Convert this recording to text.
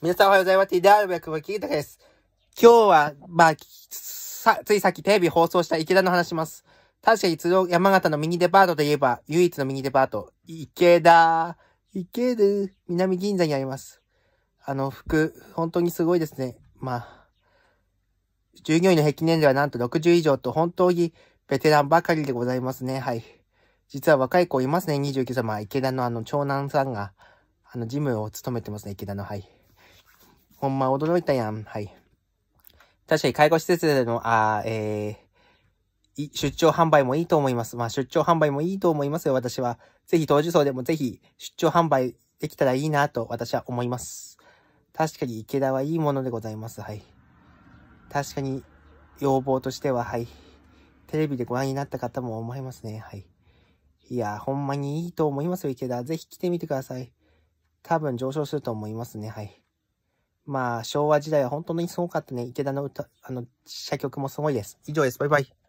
皆さんおはようございます。TDR 役も聞いたです。今日は、まあ、さ、ついさっきテレビ放送した池田の話します。確かに鶴山形のミニデパートといえば、唯一のミニデパート、池田、池田、南銀座にあります。あの服、本当にすごいですね。まあ、従業員の平均年齢はなんと60以上と本当にベテランばかりでございますね。はい。実は若い子いますね。29様、池田のあの長男さんが、あの、ジムを務めてますね。池田の、はい。ほんま驚いたやん。はい。確かに介護施設での、あえー、出張販売もいいと思います。まあ、出張販売もいいと思いますよ、私は。ぜひ、当時層でもぜひ、出張販売できたらいいなと、私は思います。確かに、池田はいいものでございます。はい。確かに、要望としては、はい。テレビでご覧になった方も思いますね。はい。いや、ほんまにいいと思いますよ、池田。ぜひ来てみてください。多分上昇すると思いますね。はい。まあ、昭和時代は本当にすごかったね。池田の歌、あの、社曲もすごいです。以上です。バイバイ。